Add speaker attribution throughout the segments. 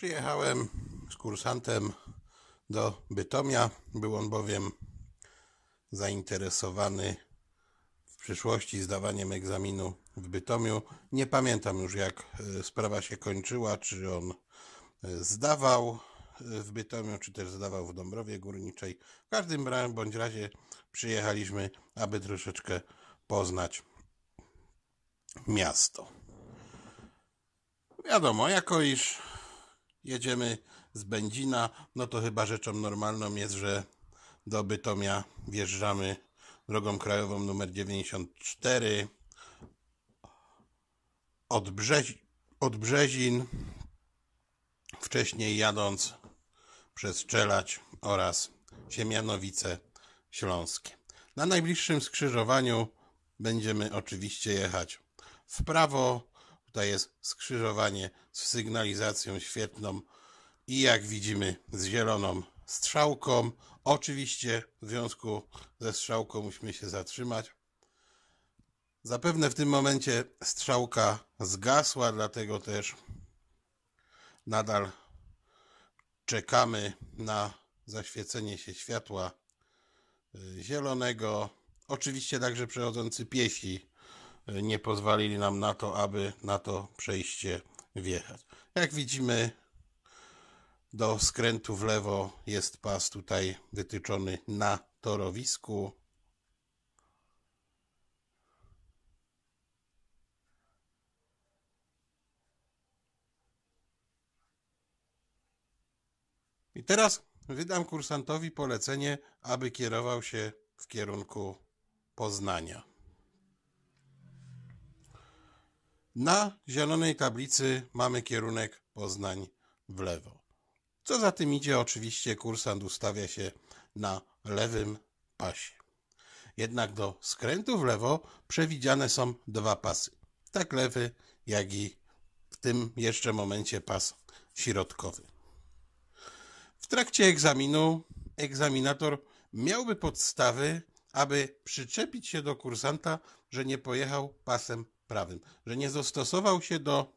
Speaker 1: Przyjechałem z kursantem do Bytomia. Był on bowiem zainteresowany w przyszłości zdawaniem egzaminu w Bytomiu. Nie pamiętam już jak e, sprawa się kończyła, czy on e, zdawał e, w Bytomiu, czy też zdawał w Dąbrowie Górniczej. W każdym bądź razie przyjechaliśmy, aby troszeczkę poznać miasto. Wiadomo, jako iż jedziemy z Będzina, no to chyba rzeczą normalną jest, że do Bytomia wjeżdżamy drogą krajową numer 94 od, Brzezi, od Brzezin, wcześniej jadąc przez Czelać oraz Siemianowice Śląskie. Na najbliższym skrzyżowaniu będziemy oczywiście jechać w prawo Tutaj jest skrzyżowanie z sygnalizacją świetną i jak widzimy z zieloną strzałką. Oczywiście w związku ze strzałką musimy się zatrzymać. Zapewne w tym momencie strzałka zgasła, dlatego też nadal czekamy na zaświecenie się światła y, zielonego. Oczywiście także przechodzący piesi nie pozwalili nam na to, aby na to przejście wjechać. Jak widzimy, do skrętu w lewo jest pas tutaj wytyczony na torowisku. I teraz wydam kursantowi polecenie, aby kierował się w kierunku Poznania. Na zielonej tablicy mamy kierunek Poznań w lewo. Co za tym idzie, oczywiście kursant ustawia się na lewym pasie. Jednak do skrętu w lewo przewidziane są dwa pasy. Tak lewy, jak i w tym jeszcze momencie pas środkowy. W trakcie egzaminu egzaminator miałby podstawy, aby przyczepić się do kursanta, że nie pojechał pasem że nie dostosował się do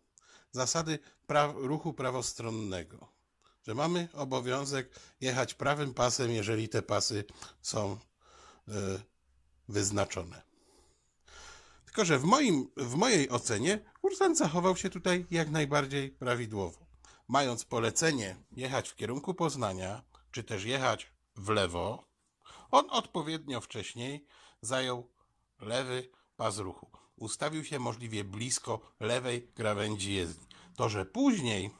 Speaker 1: zasady pra ruchu prawostronnego, że mamy obowiązek jechać prawym pasem, jeżeli te pasy są e, wyznaczone. Tylko, że w, moim, w mojej ocenie kursant zachował się tutaj jak najbardziej prawidłowo. Mając polecenie jechać w kierunku Poznania, czy też jechać w lewo, on odpowiednio wcześniej zajął lewy pas ruchu ustawił się możliwie blisko lewej krawędzi jezdni. To, że później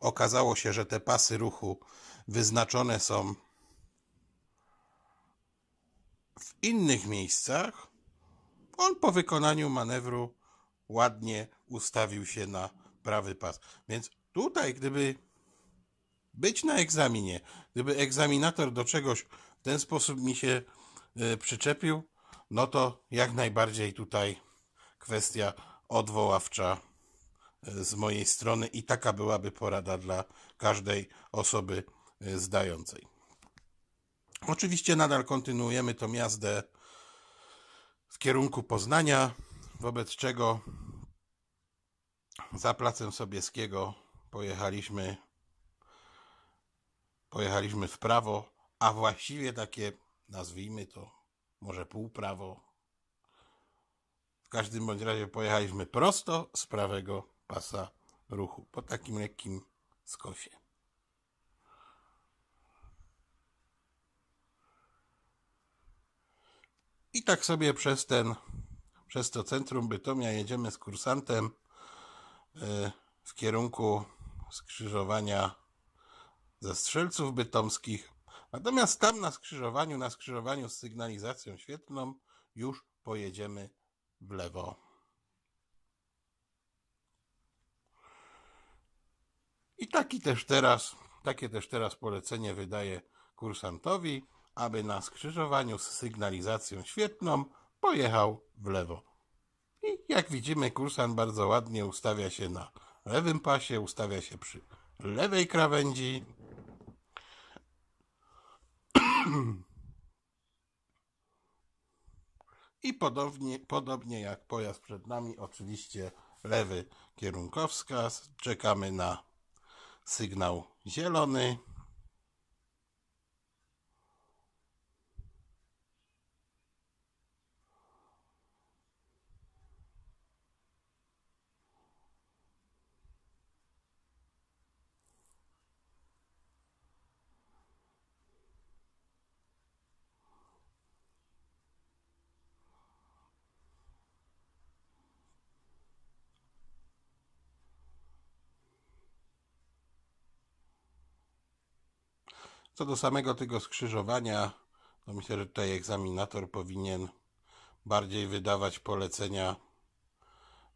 Speaker 1: okazało się, że te pasy ruchu wyznaczone są w innych miejscach, on po wykonaniu manewru ładnie ustawił się na prawy pas. Więc tutaj, gdyby być na egzaminie, gdyby egzaminator do czegoś w ten sposób mi się e, przyczepił, no to jak najbardziej tutaj kwestia odwoławcza e, z mojej strony i taka byłaby porada dla każdej osoby e, zdającej. Oczywiście nadal kontynuujemy tą jazdę w kierunku Poznania, wobec czego za placem Sobieskiego pojechaliśmy pojechaliśmy w prawo, a właściwie takie nazwijmy to może półprawo. W każdym bądź razie pojechaliśmy prosto z prawego pasa ruchu, po takim lekkim skosie. I tak sobie przez ten, przez to centrum Bytomia jedziemy z kursantem e, w kierunku skrzyżowania ze strzelców bytomskich Natomiast tam na skrzyżowaniu, na skrzyżowaniu z sygnalizacją świetlną już pojedziemy w lewo. I taki też teraz, takie też teraz polecenie wydaje kursantowi, aby na skrzyżowaniu z sygnalizacją świetlną pojechał w lewo. I jak widzimy, kursant bardzo ładnie ustawia się na lewym pasie, ustawia się przy lewej krawędzi, i podobnie, podobnie jak pojazd przed nami, oczywiście lewy kierunkowskaz. Czekamy na sygnał zielony. Co do samego tego skrzyżowania, to myślę, że tutaj egzaminator powinien bardziej wydawać polecenia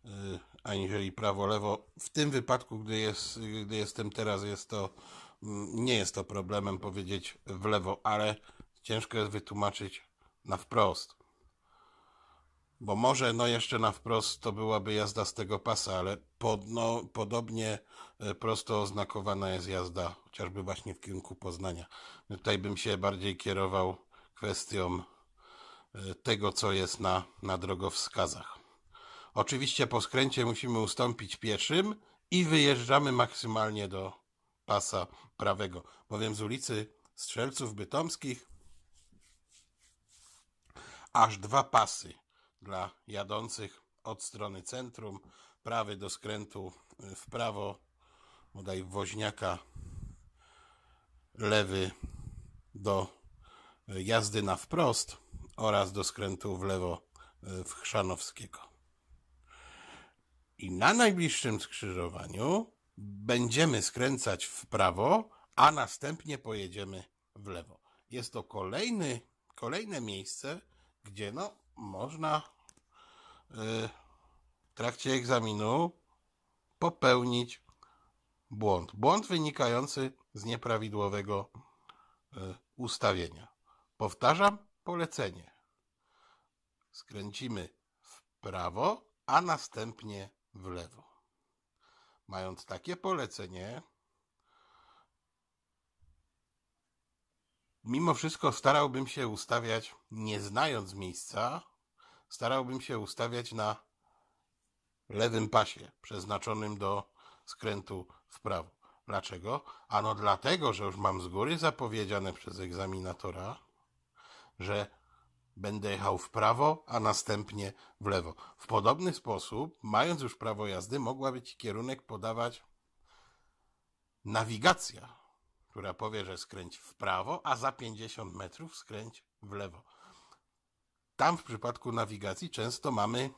Speaker 1: y, aniżeli prawo-lewo. W tym wypadku, gdy, jest, gdy jestem teraz, jest to, mm, nie jest to problemem powiedzieć w lewo, ale ciężko jest wytłumaczyć na wprost. Bo może no jeszcze na wprost to byłaby jazda z tego pasa, ale no, podobnie e, prosto oznakowana jest jazda, chociażby właśnie w kierunku Poznania. Tutaj bym się bardziej kierował kwestią e, tego, co jest na, na drogowskazach. Oczywiście po skręcie musimy ustąpić pieszym i wyjeżdżamy maksymalnie do pasa prawego, bowiem z ulicy Strzelców Bytomskich aż dwa pasy dla jadących od strony centrum, prawy do skrętu y, w prawo, bodaj woźniaka, lewy do y, jazdy na wprost oraz do skrętu w lewo y, w Chrzanowskiego. I na najbliższym skrzyżowaniu będziemy skręcać w prawo, a następnie pojedziemy w lewo. Jest to kolejny, kolejne miejsce, gdzie no, można y, w trakcie egzaminu popełnić błąd. Błąd wynikający z nieprawidłowego y, ustawienia. Powtarzam polecenie. Skręcimy w prawo, a następnie w lewo. Mając takie polecenie, mimo wszystko starałbym się ustawiać, nie znając miejsca, starałbym się ustawiać na lewym pasie przeznaczonym do skrętu w prawo. Dlaczego? Ano dlatego, że już mam z góry zapowiedziane przez egzaminatora, że będę jechał w prawo, a następnie w lewo. W podobny sposób, mając już prawo jazdy, mogłaby ci kierunek podawać nawigacja która powie, że skręć w prawo, a za 50 metrów skręć w lewo. Tam w przypadku nawigacji często mamy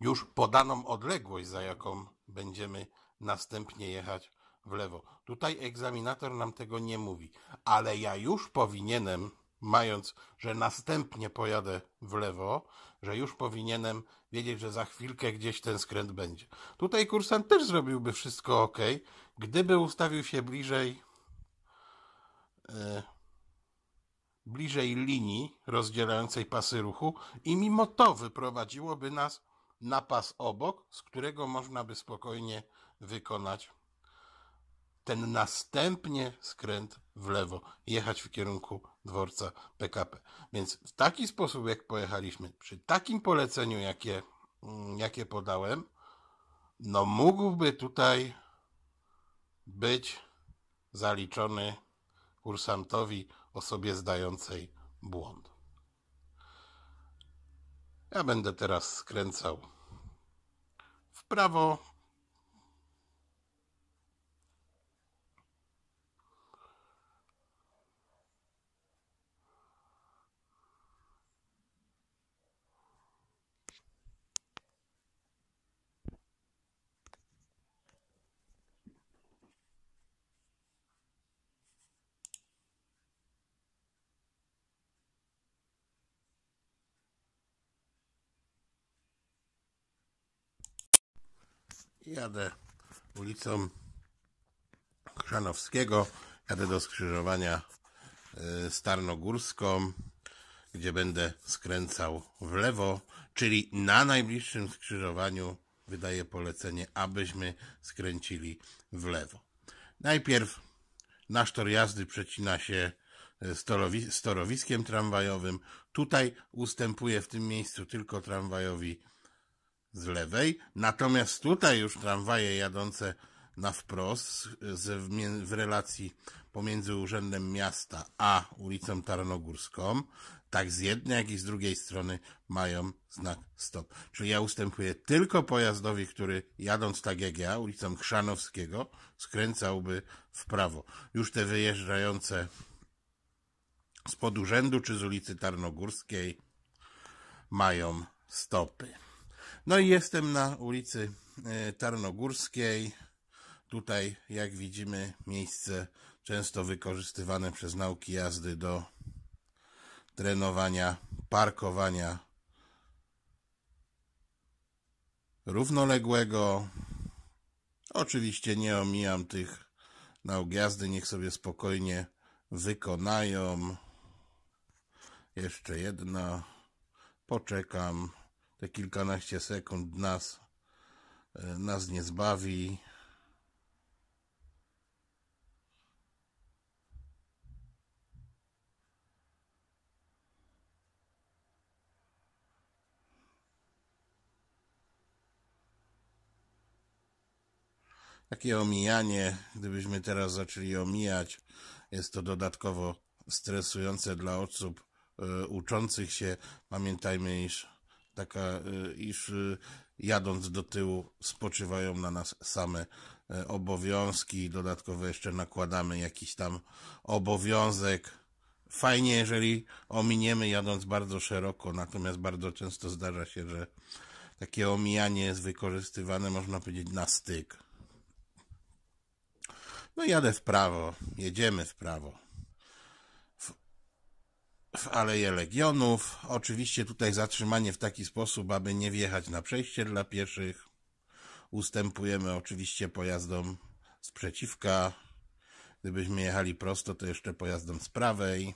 Speaker 1: już podaną odległość, za jaką będziemy następnie jechać w lewo. Tutaj egzaminator nam tego nie mówi, ale ja już powinienem mając, że następnie pojadę w lewo, że już powinienem wiedzieć, że za chwilkę gdzieś ten skręt będzie. Tutaj kursant też zrobiłby wszystko ok, gdyby ustawił się bliżej e, bliżej linii rozdzielającej pasy ruchu i mimo to wyprowadziłoby nas na pas obok, z którego można by spokojnie wykonać ten następnie skręt w lewo, jechać w kierunku dworca PKP. Więc w taki sposób, jak pojechaliśmy, przy takim poleceniu, jakie, mm, jakie podałem, no mógłby tutaj być zaliczony kursantowi osobie zdającej błąd. Ja będę teraz skręcał w prawo Jadę ulicą Krzanowskiego, jadę do skrzyżowania y, Starnogórską, gdzie będę skręcał w lewo, czyli na najbliższym skrzyżowaniu wydaję polecenie, abyśmy skręcili w lewo. Najpierw nasz tor jazdy przecina się z, y, torowiskiem tramwajowym. Tutaj ustępuje w tym miejscu tylko tramwajowi z lewej, natomiast tutaj już tramwaje jadące na wprost z, w, w relacji pomiędzy Urzędem Miasta a ulicą Tarnogórską, tak z jednej, jak i z drugiej strony mają znak stop. Czyli ja ustępuję tylko pojazdowi, który jadąc tak jak ja, ulicą Krzanowskiego skręcałby w prawo. Już te wyjeżdżające z pod urzędu czy z ulicy Tarnogórskiej mają stopy. No i jestem na ulicy e, Tarnogórskiej. Tutaj, jak widzimy, miejsce często wykorzystywane przez nauki jazdy do trenowania, parkowania równoległego. Oczywiście nie omijam tych nauk jazdy, niech sobie spokojnie wykonają. Jeszcze jedna, poczekam. Te kilkanaście sekund nas, e, nas nie zbawi. takie omijanie, gdybyśmy teraz zaczęli omijać, jest to dodatkowo stresujące dla osób e, uczących się. Pamiętajmy, iż taka, y, iż y, jadąc do tyłu spoczywają na nas same e, obowiązki, dodatkowo jeszcze nakładamy jakiś tam obowiązek. Fajnie, jeżeli ominiemy jadąc bardzo szeroko, natomiast bardzo często zdarza się, że takie omijanie jest wykorzystywane, można powiedzieć, na styk. No jadę w prawo, jedziemy w prawo w aleje Legionów. Oczywiście tutaj zatrzymanie w taki sposób, aby nie wjechać na przejście dla pieszych. Ustępujemy oczywiście pojazdom z przeciwka. Gdybyśmy jechali prosto, to jeszcze pojazdom z prawej.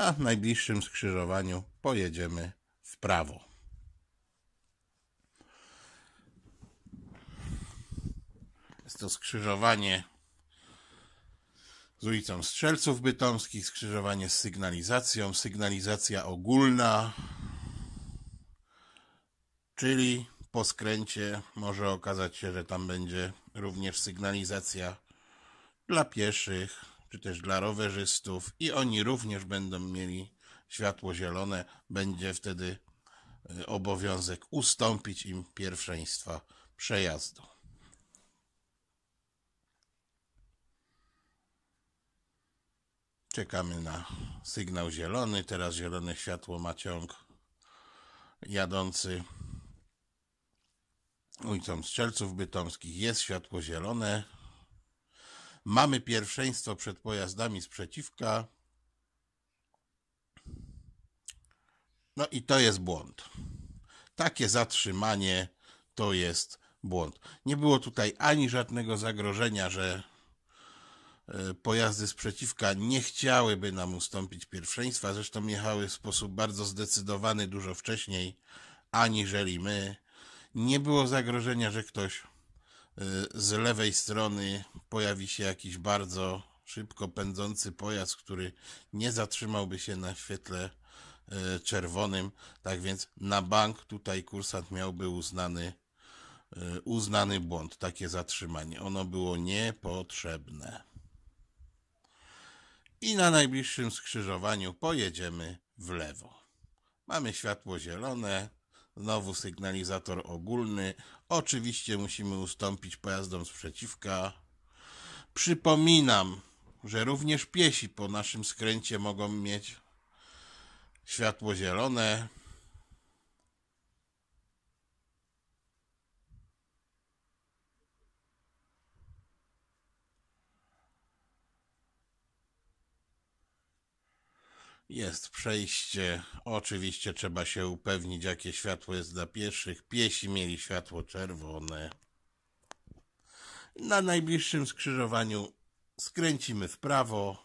Speaker 1: na najbliższym skrzyżowaniu pojedziemy w prawo. Jest to skrzyżowanie z ulicą Strzelców Bytomskich, skrzyżowanie z sygnalizacją, sygnalizacja ogólna, czyli po skręcie może okazać się, że tam będzie również sygnalizacja dla pieszych, czy też dla rowerzystów i oni również będą mieli światło zielone. Będzie wtedy y, obowiązek ustąpić im pierwszeństwa przejazdu. Czekamy na sygnał zielony. Teraz zielone światło ma ciąg jadący ulicą Strzelców Bytomskich. Jest światło zielone. Mamy pierwszeństwo przed pojazdami sprzeciwka. No i to jest błąd. Takie zatrzymanie to jest błąd. Nie było tutaj ani żadnego zagrożenia, że e, pojazdy sprzeciwka nie chciałyby nam ustąpić pierwszeństwa, zresztą jechały w sposób bardzo zdecydowany dużo wcześniej, aniżeli my. Nie było zagrożenia, że ktoś Y, z lewej strony pojawi się jakiś bardzo szybko pędzący pojazd, który nie zatrzymałby się na świetle y, czerwonym. Tak więc na bank tutaj kursant miałby uznany, y, uznany błąd, takie zatrzymanie. Ono było niepotrzebne. I na najbliższym skrzyżowaniu pojedziemy w lewo. Mamy światło zielone, znowu sygnalizator ogólny. Oczywiście musimy ustąpić pojazdom sprzeciwka. Przypominam, że również piesi po naszym skręcie mogą mieć światło zielone. Jest przejście. Oczywiście trzeba się upewnić, jakie światło jest dla pieszych. Piesi mieli światło czerwone. Na najbliższym skrzyżowaniu skręcimy w prawo.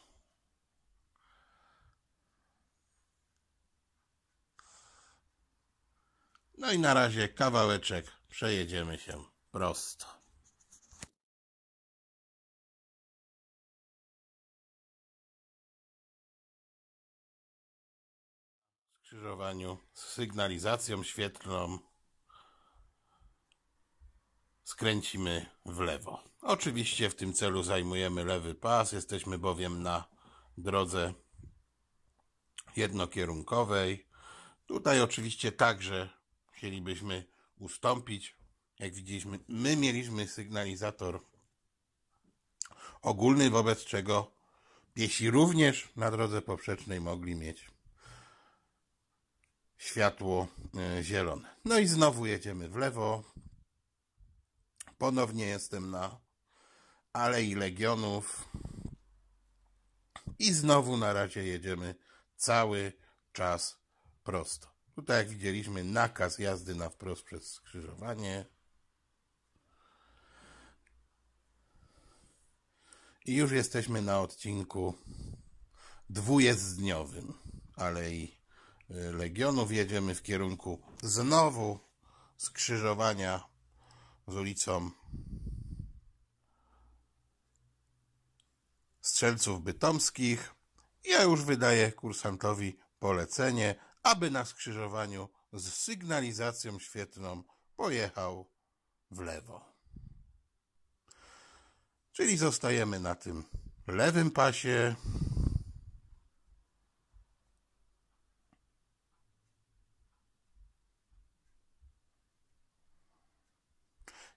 Speaker 1: No i na razie kawałeczek przejedziemy się prosto. skrzyżowaniu z sygnalizacją świetlną skręcimy w lewo. Oczywiście w tym celu zajmujemy lewy pas, jesteśmy bowiem na drodze jednokierunkowej. Tutaj oczywiście także chcielibyśmy ustąpić. Jak widzieliśmy, my mieliśmy sygnalizator ogólny, wobec czego piesi również na drodze poprzecznej mogli mieć światło e, zielone. No i znowu jedziemy w lewo. Ponownie jestem na Alei Legionów. I znowu na razie jedziemy cały czas prosto. Tutaj jak widzieliśmy nakaz jazdy na wprost przez skrzyżowanie. I już jesteśmy na odcinku dwujezdniowym Alei Legionów jedziemy w kierunku znowu skrzyżowania z ulicą Strzelców Bytomskich. Ja już wydaję kursantowi polecenie, aby na skrzyżowaniu z sygnalizacją świetną pojechał w lewo. Czyli zostajemy na tym lewym pasie.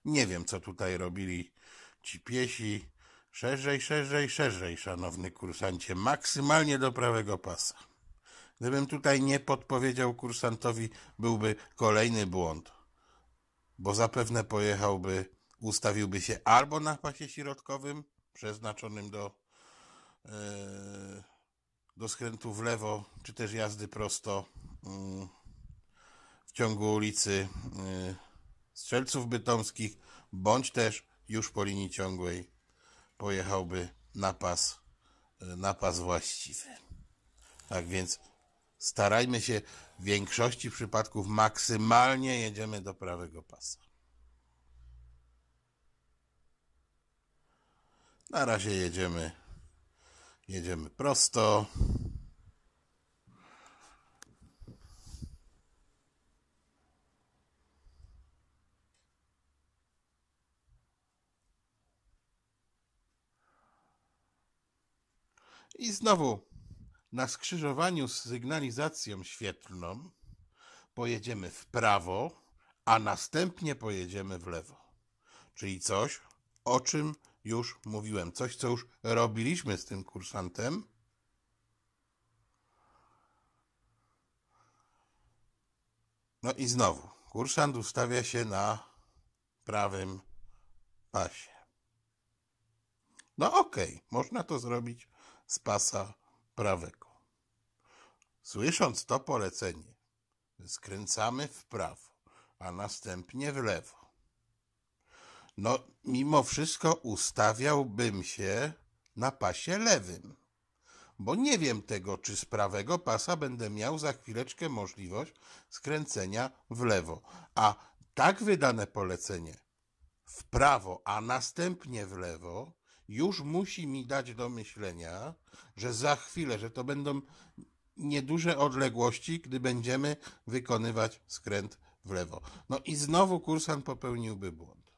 Speaker 1: Nie wiem, co tutaj robili ci piesi. Szerzej, szerzej, szerzej, szanowny kursancie, maksymalnie do prawego pasa. Gdybym tutaj nie podpowiedział kursantowi, byłby kolejny błąd, bo zapewne pojechałby, ustawiłby się albo na pasie środkowym, przeznaczonym do, yy, do skrętu w lewo, czy też jazdy prosto yy, w ciągu ulicy. Yy, strzelców bytomskich, bądź też już po linii ciągłej pojechałby na pas, e, na pas właściwy. Tak więc starajmy się w większości przypadków maksymalnie jedziemy do prawego pasa. Na razie jedziemy, jedziemy prosto. I znowu na skrzyżowaniu z sygnalizacją świetlną pojedziemy w prawo, a następnie pojedziemy w lewo. Czyli coś, o czym już mówiłem, coś, co już robiliśmy z tym kursantem. No i znowu, kursant ustawia się na prawym pasie. No okej, okay, można to zrobić z pasa prawego. Słysząc to polecenie, skręcamy w prawo, a następnie w lewo. No, mimo wszystko ustawiałbym się na pasie lewym, bo nie wiem tego, czy z prawego pasa będę miał za chwileczkę możliwość skręcenia w lewo. A tak wydane polecenie w prawo, a następnie w lewo, już musi mi dać do myślenia, że za chwilę, że to będą nieduże odległości, gdy będziemy wykonywać skręt w lewo. No i znowu kursant popełniłby błąd.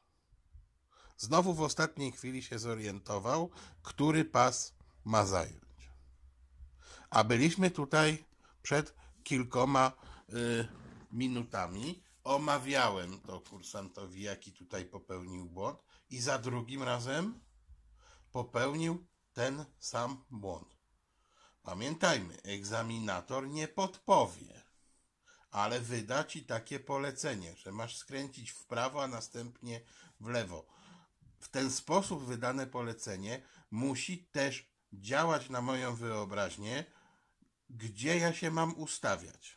Speaker 1: Znowu w ostatniej chwili się zorientował, który pas ma zająć. A byliśmy tutaj przed kilkoma y, minutami. Omawiałem to kursantowi, jaki tutaj popełnił błąd, i za drugim razem popełnił ten sam błąd. Pamiętajmy, egzaminator nie podpowie, ale wyda ci takie polecenie, że masz skręcić w prawo, a następnie w lewo. W ten sposób wydane polecenie musi też działać na moją wyobraźnię, gdzie ja się mam ustawiać.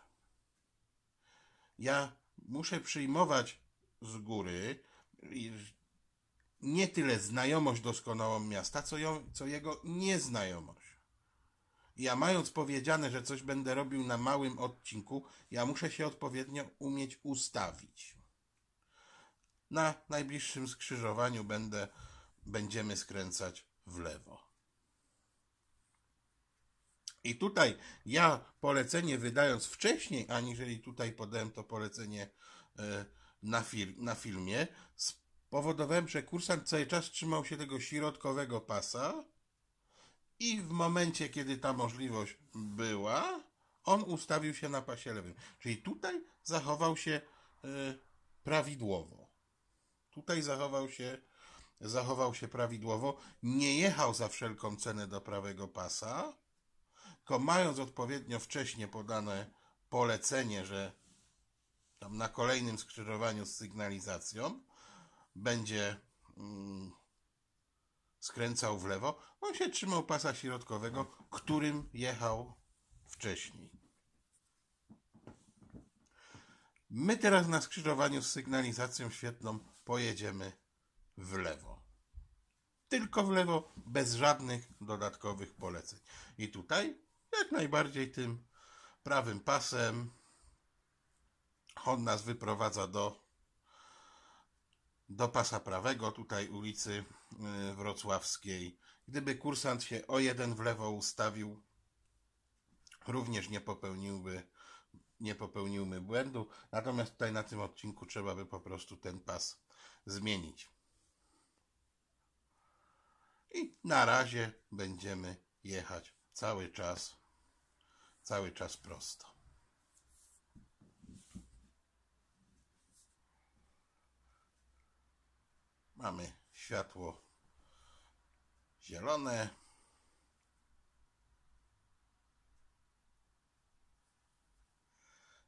Speaker 1: Ja muszę przyjmować z góry nie tyle znajomość doskonałą miasta, co, ją, co jego nieznajomość. Ja mając powiedziane, że coś będę robił na małym odcinku, ja muszę się odpowiednio umieć ustawić. Na najbliższym skrzyżowaniu będę, będziemy skręcać w lewo. I tutaj ja polecenie wydając wcześniej, aniżeli tutaj podałem to polecenie e, na, fil na filmie, powodowałem, że kursant cały czas trzymał się tego środkowego pasa i w momencie, kiedy ta możliwość była, on ustawił się na pasie lewym. Czyli tutaj zachował się e, prawidłowo. Tutaj zachował się, zachował się prawidłowo. Nie jechał za wszelką cenę do prawego pasa, tylko mając odpowiednio wcześnie podane polecenie, że tam na kolejnym skrzyżowaniu z sygnalizacją, będzie mm, skręcał w lewo, on się trzymał pasa środkowego, którym jechał wcześniej. My teraz na skrzyżowaniu z sygnalizacją świetną pojedziemy w lewo. Tylko w lewo, bez żadnych dodatkowych poleceń. I tutaj jak najbardziej tym prawym pasem on nas wyprowadza do do pasa prawego, tutaj ulicy y, Wrocławskiej. Gdyby kursant się o jeden w lewo ustawił, również nie popełniłby, nie popełniłby błędu. Natomiast tutaj na tym odcinku trzeba by po prostu ten pas zmienić. I na razie będziemy jechać cały czas, cały czas prosto. Mamy światło zielone.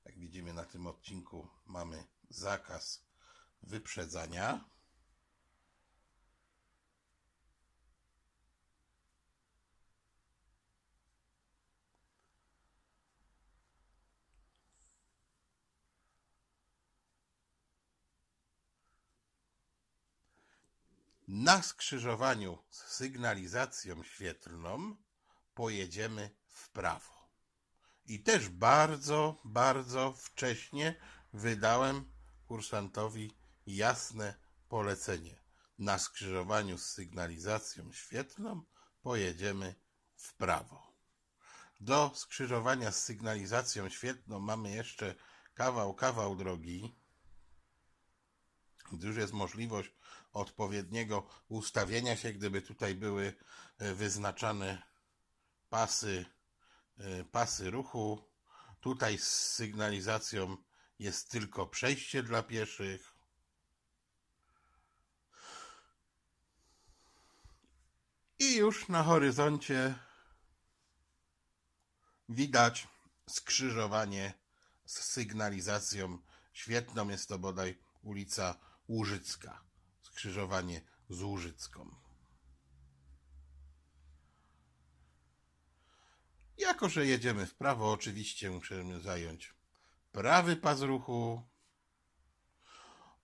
Speaker 1: Jak widzimy na tym odcinku mamy zakaz wyprzedzania. na skrzyżowaniu z sygnalizacją świetlną pojedziemy w prawo. I też bardzo, bardzo wcześnie wydałem kursantowi jasne polecenie. Na skrzyżowaniu z sygnalizacją świetlną pojedziemy w prawo. Do skrzyżowania z sygnalizacją świetlną mamy jeszcze kawał, kawał drogi, Już jest możliwość odpowiedniego ustawienia się, gdyby tutaj były e, wyznaczane pasy, e, pasy ruchu. Tutaj z sygnalizacją jest tylko przejście dla pieszych. I już na horyzoncie widać skrzyżowanie z sygnalizacją świetną. Jest to bodaj ulica Łużycka skrzyżowanie z Łużycką. Jako, że jedziemy w prawo, oczywiście musimy zająć prawy pas ruchu.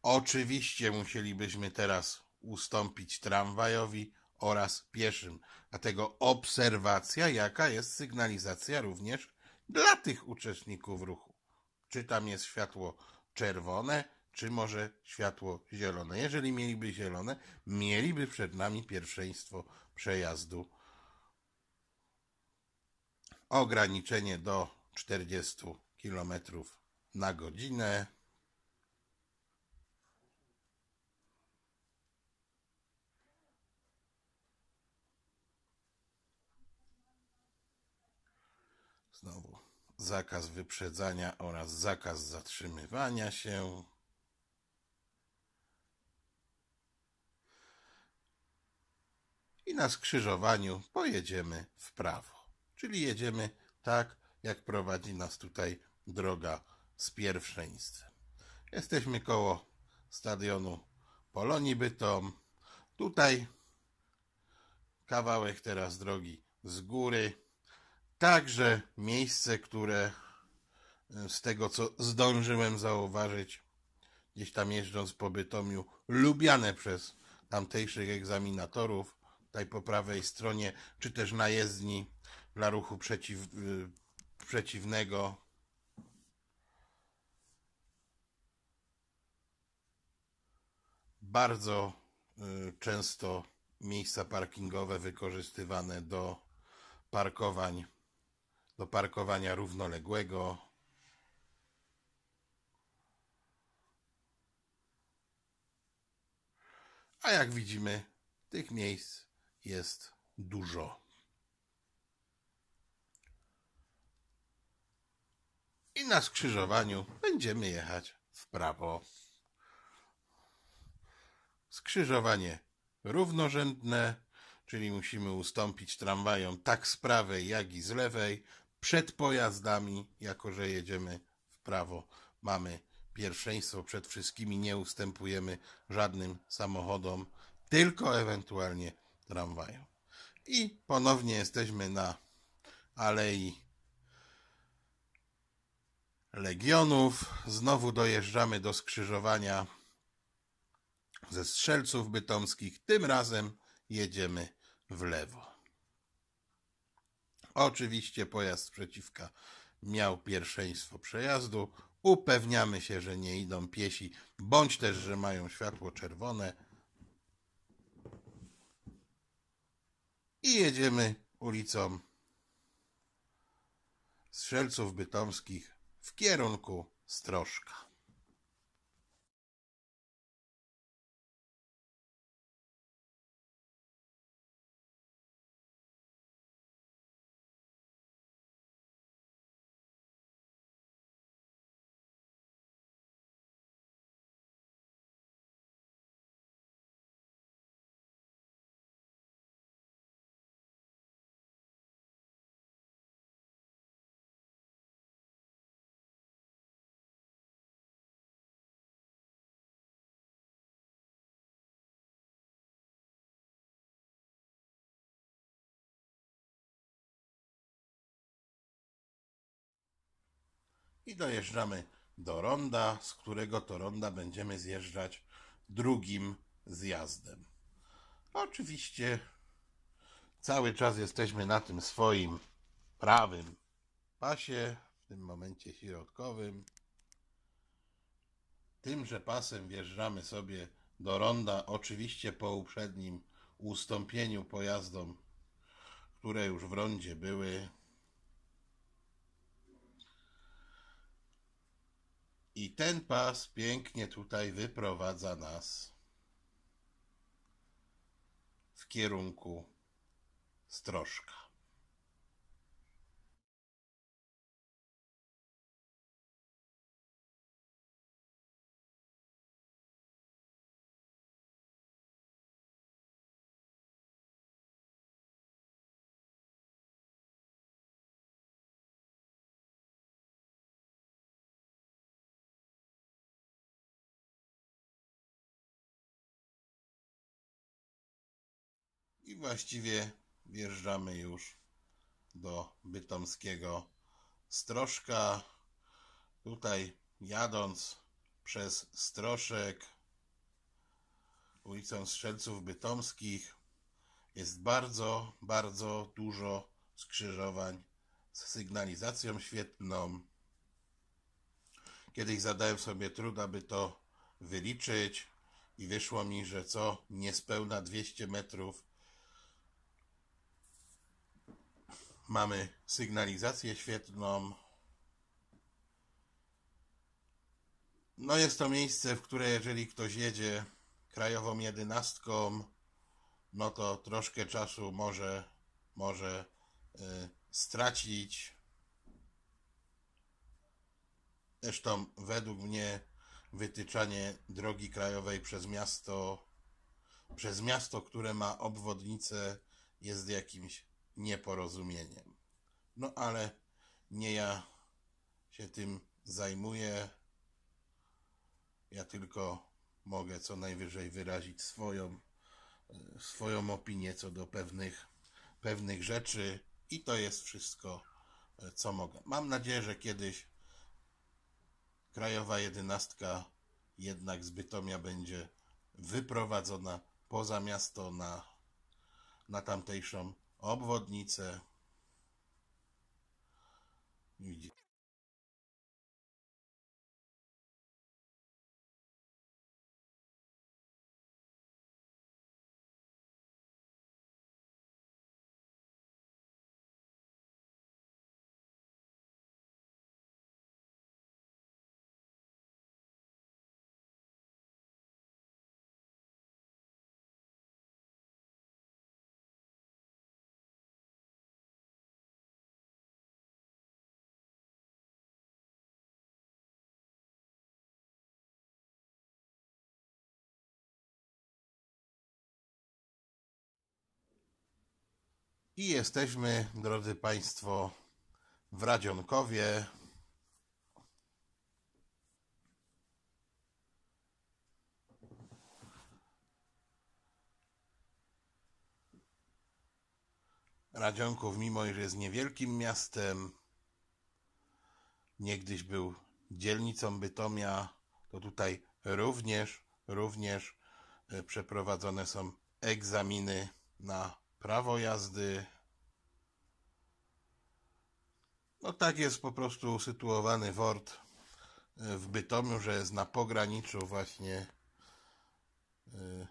Speaker 1: Oczywiście musielibyśmy teraz ustąpić tramwajowi oraz pieszym, dlatego obserwacja, jaka jest sygnalizacja również dla tych uczestników ruchu. Czy tam jest światło czerwone, czy może światło zielone. Jeżeli mieliby zielone, mieliby przed nami pierwszeństwo przejazdu. Ograniczenie do 40 km na godzinę. Znowu zakaz wyprzedzania oraz zakaz zatrzymywania się. i na skrzyżowaniu pojedziemy w prawo. Czyli jedziemy tak, jak prowadzi nas tutaj droga z pierwszeństwem. Jesteśmy koło stadionu Polonii Bytom. Tutaj kawałek teraz drogi z góry. Także miejsce, które e, z tego co zdążyłem zauważyć, gdzieś tam jeżdżąc po Bytomiu, lubiane przez tamtejszych egzaminatorów, tutaj po prawej stronie, czy też na jezdni dla ruchu przeciw, y, przeciwnego. Bardzo y, często miejsca parkingowe wykorzystywane do parkowań, do parkowania równoległego. A jak widzimy, tych miejsc jest dużo. I na skrzyżowaniu będziemy jechać w prawo. Skrzyżowanie równorzędne, czyli musimy ustąpić tramwajom tak z prawej, jak i z lewej, przed pojazdami, jako że jedziemy w prawo. Mamy pierwszeństwo przed wszystkimi, nie ustępujemy żadnym samochodom, tylko ewentualnie tramwaju. I ponownie jesteśmy na alei Legionów. Znowu dojeżdżamy do skrzyżowania ze strzelców bytomskich. Tym razem jedziemy w lewo. Oczywiście pojazd przeciwka miał pierwszeństwo przejazdu. Upewniamy się, że nie idą piesi, bądź też, że mają światło czerwone. i jedziemy ulicą Strzelców Bytomskich w kierunku Strożka. i dojeżdżamy do ronda, z którego to ronda będziemy zjeżdżać drugim zjazdem. Oczywiście cały czas jesteśmy na tym swoim prawym pasie, w tym momencie środkowym. Tymże pasem wjeżdżamy sobie do ronda, oczywiście po uprzednim ustąpieniu pojazdom, które już w rondzie były, I ten pas pięknie tutaj wyprowadza nas w kierunku Strożka. i właściwie wjeżdżamy już do bytomskiego Stroszka. Tutaj jadąc przez Stroszek ulicą Strzelców Bytomskich jest bardzo, bardzo dużo skrzyżowań z sygnalizacją świetną. Kiedyś zadałem sobie trud, aby to wyliczyć i wyszło mi, że co niespełna 200 metrów Mamy sygnalizację świetlną. No jest to miejsce, w które jeżeli ktoś jedzie krajową jedynastką, no to troszkę czasu może, może e, stracić. Zresztą według mnie wytyczanie drogi krajowej przez miasto, przez miasto, które ma obwodnicę, jest jakimś nieporozumieniem. No ale nie ja się tym zajmuję. Ja tylko mogę co najwyżej wyrazić swoją, swoją opinię co do pewnych, pewnych rzeczy i to jest wszystko, e, co mogę. Mam nadzieję, że kiedyś Krajowa Jedenastka jednak z Bytomia będzie wyprowadzona poza miasto na, na tamtejszą obvodnice. Vidíte. I jesteśmy, drodzy Państwo, w Radzionkowie. Radzionków, mimo że jest niewielkim miastem, niegdyś był dzielnicą Bytomia, to tutaj również, również e, przeprowadzone są egzaminy na prawo jazdy. No tak jest po prostu usytuowany wort e, w Bytomiu, że jest na pograniczu właśnie e,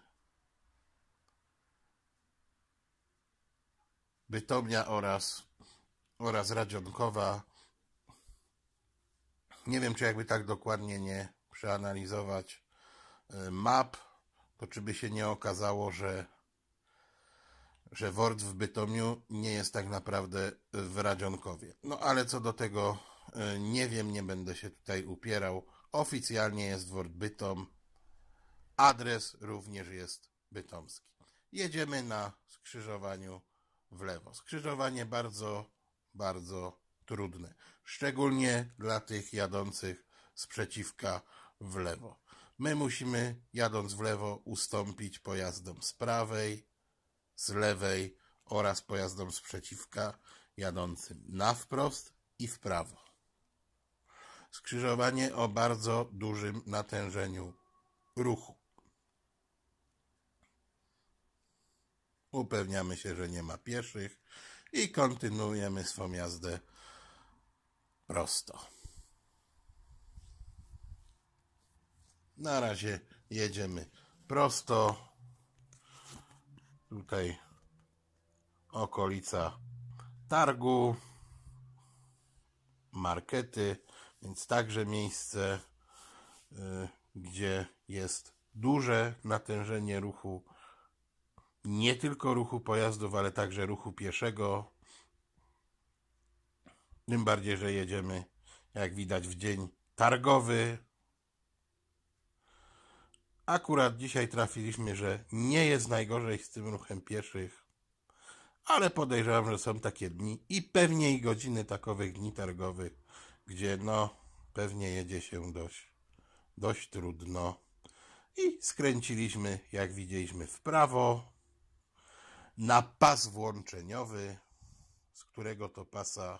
Speaker 1: Bytomia oraz, oraz Radzionkowa. Nie wiem, czy jakby tak dokładnie nie przeanalizować e, map, to czy by się nie okazało, że że Word w Bytomiu nie jest tak naprawdę y, w Radzionkowie. No ale co do tego y, nie wiem, nie będę się tutaj upierał. Oficjalnie jest Word Bytom. Adres również jest bytomski. Jedziemy na skrzyżowaniu w lewo. Skrzyżowanie bardzo, bardzo trudne. Szczególnie dla tych jadących sprzeciwka w lewo. My musimy, jadąc w lewo, ustąpić pojazdom z prawej, z lewej oraz pojazdom sprzeciwka jadącym na wprost i w prawo. Skrzyżowanie o bardzo dużym natężeniu ruchu. Upewniamy się, że nie ma pieszych i kontynuujemy swą jazdę prosto. Na razie jedziemy prosto tutaj okolica targu, markety, więc także miejsce, y, gdzie jest duże natężenie ruchu, nie tylko ruchu pojazdów, ale także ruchu pieszego. Tym bardziej, że jedziemy, jak widać, w dzień targowy, Akurat dzisiaj trafiliśmy, że nie jest najgorzej z tym ruchem pieszych, ale podejrzewam, że są takie dni i pewnie i godziny takowych dni targowych, gdzie no pewnie jedzie się dość, dość trudno. I skręciliśmy, jak widzieliśmy, w prawo na pas włączeniowy, z którego to pasa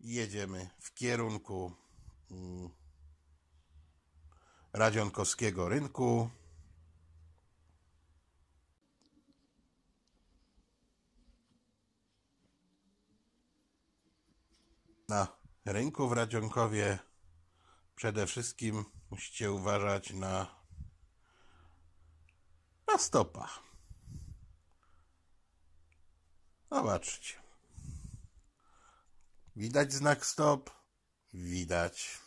Speaker 1: jedziemy w kierunku. Mm, Radzionkowskiego Rynku. Na rynku w Radzionkowie przede wszystkim musicie uważać na, na stopa. Zobaczcie. Widać znak stop? Widać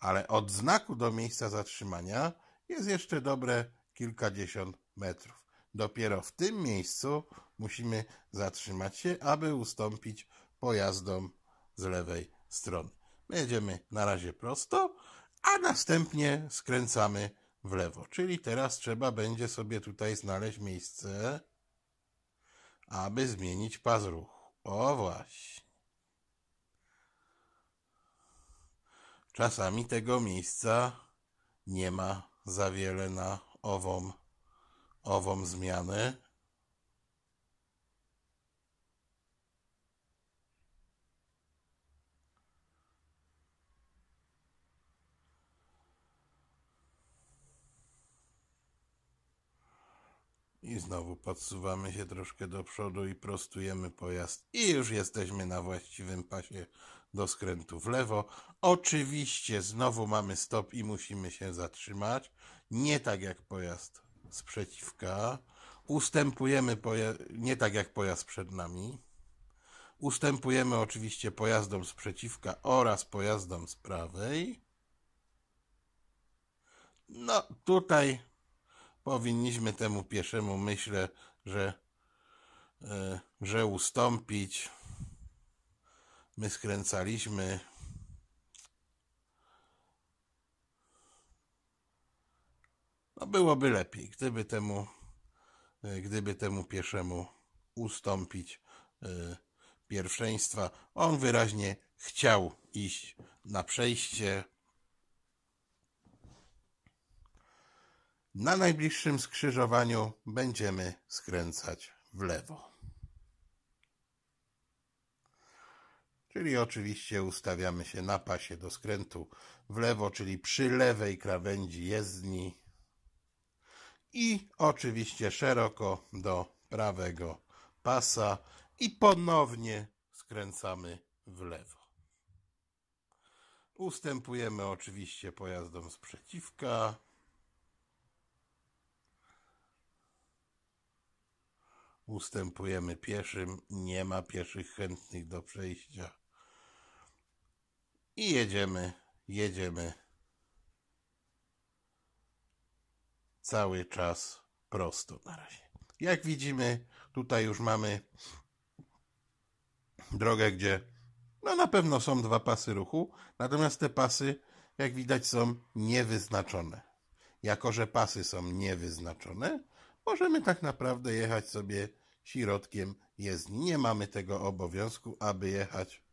Speaker 1: ale od znaku do miejsca zatrzymania jest jeszcze dobre kilkadziesiąt metrów. Dopiero w tym miejscu musimy zatrzymać się, aby ustąpić pojazdom z lewej strony. My jedziemy na razie prosto, a następnie skręcamy w lewo. Czyli teraz trzeba będzie sobie tutaj znaleźć miejsce, aby zmienić pas ruchu. O właśnie. Czasami tego miejsca nie ma za wiele na ową, ową zmianę. I znowu podsuwamy się troszkę do przodu i prostujemy pojazd. I już jesteśmy na właściwym pasie do skrętu w lewo. Oczywiście znowu mamy stop i musimy się zatrzymać. Nie tak jak pojazd sprzeciwka. Ustępujemy nie tak jak pojazd przed nami. Ustępujemy oczywiście pojazdom sprzeciwka oraz pojazdom z prawej. No, tutaj powinniśmy temu pieszemu, myślę, że, e, że ustąpić. My skręcaliśmy No byłoby lepiej, gdyby temu, e, gdyby temu pieszemu ustąpić e, pierwszeństwa. On wyraźnie chciał iść na przejście. Na najbliższym skrzyżowaniu będziemy skręcać w lewo. czyli oczywiście ustawiamy się na pasie do skrętu w lewo, czyli przy lewej krawędzi jezdni i oczywiście szeroko do prawego pasa i ponownie skręcamy w lewo. Ustępujemy oczywiście pojazdom sprzeciwka. Ustępujemy pieszym, nie ma pieszych chętnych do przejścia. I jedziemy, jedziemy cały czas prosto na razie. Jak widzimy, tutaj już mamy drogę, gdzie no na pewno są dwa pasy ruchu, natomiast te pasy, jak widać, są niewyznaczone. Jako, że pasy są niewyznaczone, możemy tak naprawdę jechać sobie środkiem jezdni. Nie mamy tego obowiązku, aby jechać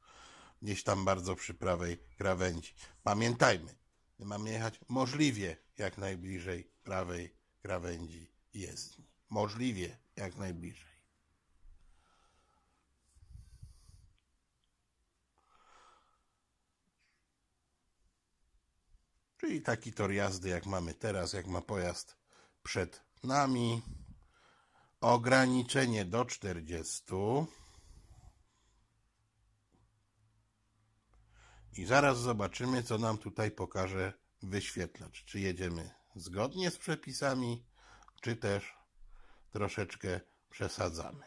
Speaker 1: gdzieś tam bardzo przy prawej krawędzi. Pamiętajmy, mamy jechać możliwie jak najbliżej prawej krawędzi jezdni. Możliwie jak najbliżej. Czyli taki tor jazdy, jak mamy teraz, jak ma pojazd przed nami. Ograniczenie do 40. I zaraz zobaczymy, co nam tutaj pokaże wyświetlacz. Czy jedziemy zgodnie z przepisami, czy też troszeczkę przesadzamy.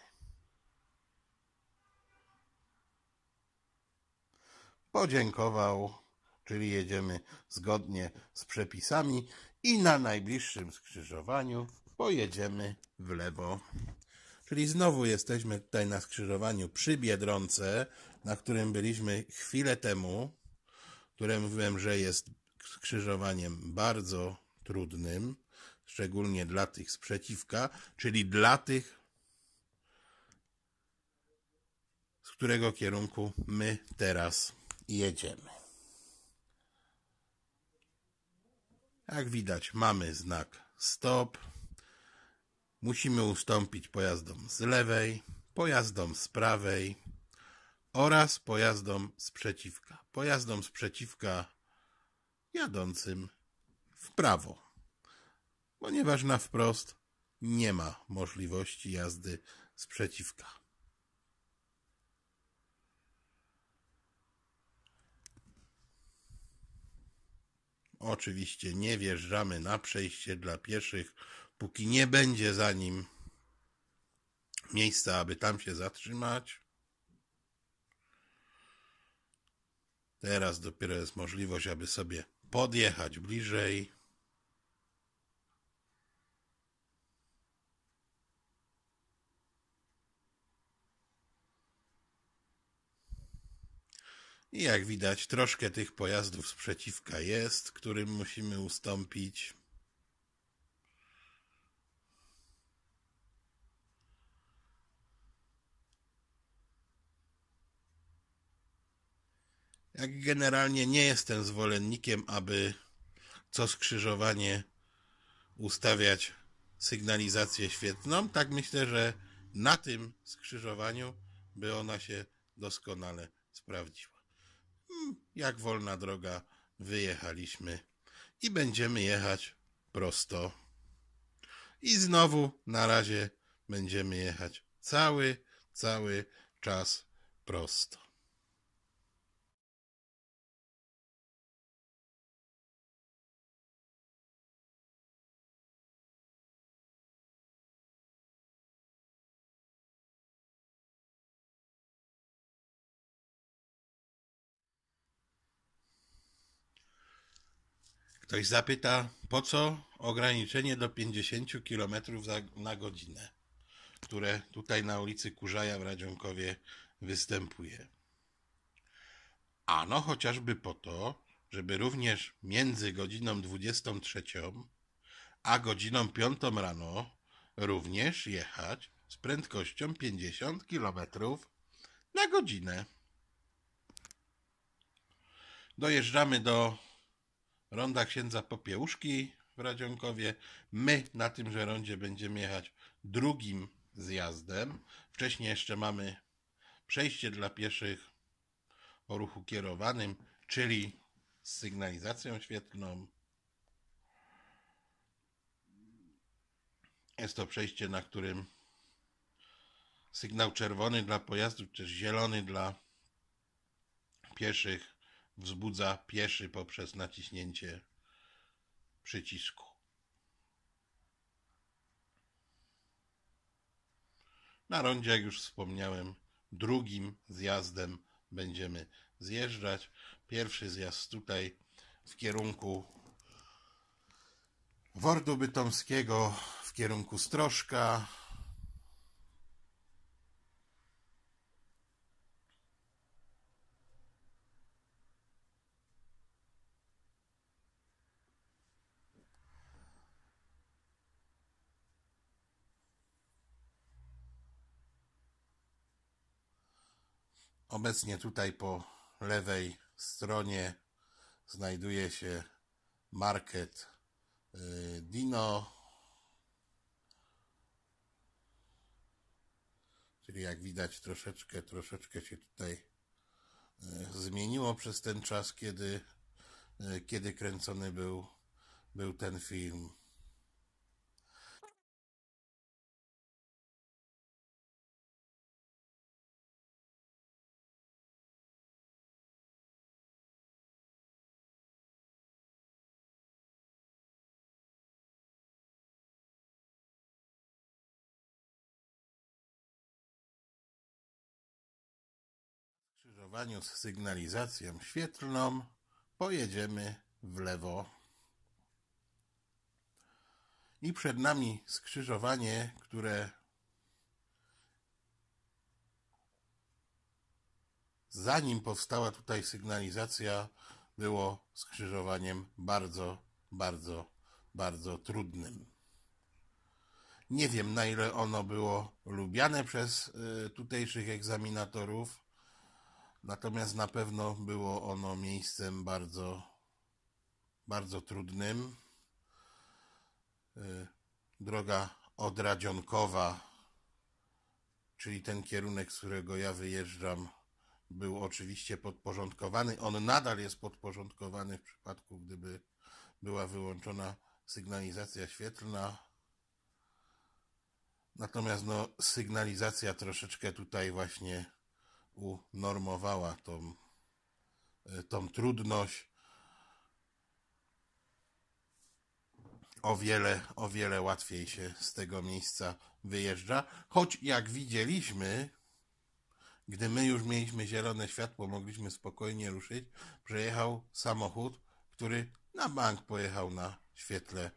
Speaker 1: Podziękował, czyli jedziemy zgodnie z przepisami i na najbliższym skrzyżowaniu pojedziemy w lewo. Czyli znowu jesteśmy tutaj na skrzyżowaniu przy Biedronce, na którym byliśmy chwilę temu, które mówiłem, że jest skrzyżowaniem bardzo trudnym, szczególnie dla tych sprzeciwka, czyli dla tych, z którego kierunku my teraz jedziemy. Jak widać, mamy znak stop musimy ustąpić pojazdom z lewej, pojazdom z prawej oraz pojazdom z przeciwka. Pojazdom z przeciwka jadącym w prawo, ponieważ na wprost nie ma możliwości jazdy z przeciwka. Oczywiście nie wjeżdżamy na przejście dla pieszych póki nie będzie za nim miejsca, aby tam się zatrzymać. Teraz dopiero jest możliwość, aby sobie podjechać bliżej. I jak widać, troszkę tych pojazdów sprzeciwka jest, którym musimy ustąpić. Jak generalnie nie jestem zwolennikiem, aby co skrzyżowanie ustawiać sygnalizację świetną, tak myślę, że na tym skrzyżowaniu by ona się doskonale sprawdziła. Hmm, jak wolna droga, wyjechaliśmy i będziemy jechać prosto. I znowu na razie będziemy jechać cały, cały czas prosto. Ktoś zapyta, po co ograniczenie do 50 km na godzinę, które tutaj na ulicy Kurzaja w Radziąkowie występuje. Ano chociażby po to, żeby również między godziną 23 a godziną 5 rano również jechać z prędkością 50 km na godzinę. Dojeżdżamy do ronda księdza Popiełuszki w Radziąkowie. My na tymże rondzie będziemy jechać drugim zjazdem. Wcześniej jeszcze mamy przejście dla pieszych o ruchu kierowanym, czyli z sygnalizacją świetlną. Jest to przejście, na którym sygnał czerwony dla pojazdów, czy zielony dla pieszych wzbudza pieszy poprzez naciśnięcie przycisku. Na rondzie, jak już wspomniałem, drugim zjazdem będziemy zjeżdżać. Pierwszy zjazd tutaj w kierunku Wordu Bytomskiego, w kierunku Stroszka, Obecnie tutaj po lewej stronie znajduje się market y, Dino, czyli jak widać troszeczkę, troszeczkę się tutaj y, zmieniło przez ten czas, kiedy, y, kiedy kręcony był, był ten film. zderzowaniu z sygnalizacją świetlną pojedziemy w lewo. I przed nami skrzyżowanie, które zanim powstała tutaj sygnalizacja, było skrzyżowaniem bardzo, bardzo, bardzo trudnym. Nie wiem, na ile ono było lubiane przez y, tutejszych egzaminatorów, Natomiast na pewno było ono miejscem bardzo, bardzo trudnym. Y, droga odradzionkowa, czyli ten kierunek, z którego ja wyjeżdżam, był oczywiście podporządkowany. On nadal jest podporządkowany w przypadku, gdyby była wyłączona sygnalizacja świetlna. Natomiast no, sygnalizacja troszeczkę tutaj właśnie unormowała tą, e, tą trudność. O wiele, o wiele łatwiej się z tego miejsca wyjeżdża, choć jak widzieliśmy, gdy my już mieliśmy zielone światło, mogliśmy spokojnie ruszyć, przejechał samochód, który na bank pojechał na świetle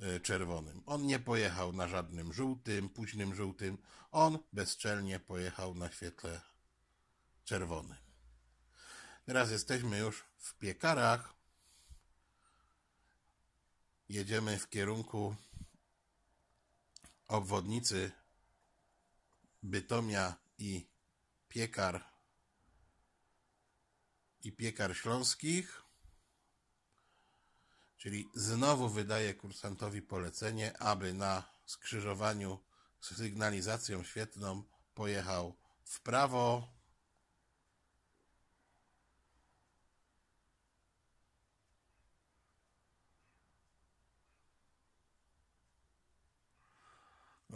Speaker 1: e, czerwonym. On nie pojechał na żadnym żółtym, późnym żółtym. On bezczelnie pojechał na świetle czerwony. Teraz jesteśmy już w piekarach. Jedziemy w kierunku obwodnicy Bytomia i piekar i piekar śląskich. Czyli znowu wydaje kursantowi polecenie, aby na skrzyżowaniu z sygnalizacją świetną pojechał w prawo,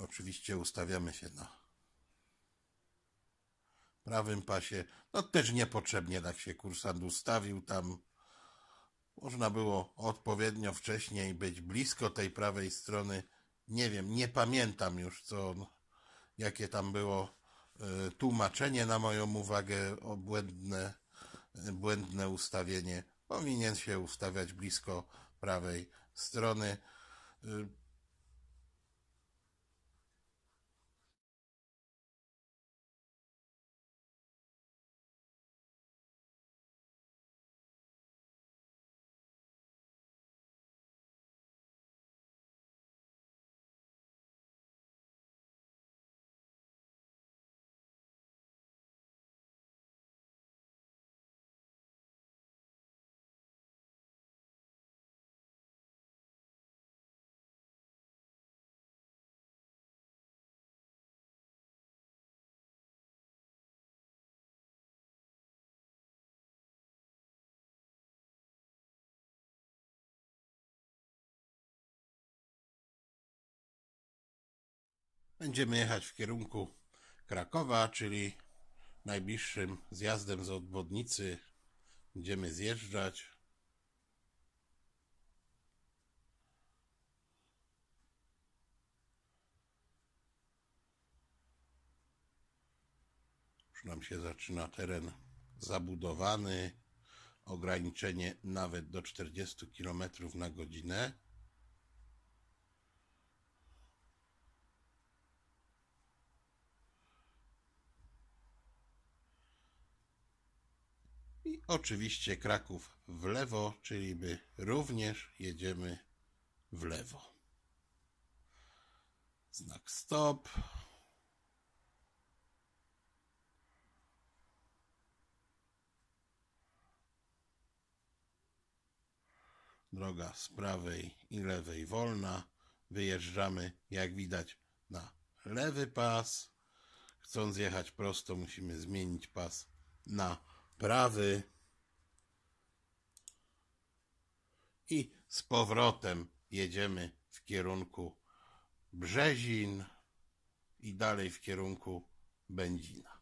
Speaker 1: Oczywiście ustawiamy się na prawym pasie. No też niepotrzebnie tak się kursant ustawił tam. Można było odpowiednio wcześniej być blisko tej prawej strony. Nie wiem, nie pamiętam już co, jakie tam było e, tłumaczenie na moją uwagę o błędne, e, błędne ustawienie. Powinien się ustawiać blisko prawej strony. E, Będziemy jechać w kierunku Krakowa, czyli najbliższym zjazdem z obwodnicy będziemy zjeżdżać. Już nam się zaczyna teren zabudowany. Ograniczenie nawet do 40 km na godzinę. Oczywiście Kraków w lewo, czyli by również jedziemy w lewo. Znak stop. Droga z prawej i lewej wolna. Wyjeżdżamy, jak widać, na lewy pas. Chcąc jechać prosto, musimy zmienić pas na prawy. i z powrotem jedziemy w kierunku Brzezin i dalej w kierunku Będzina.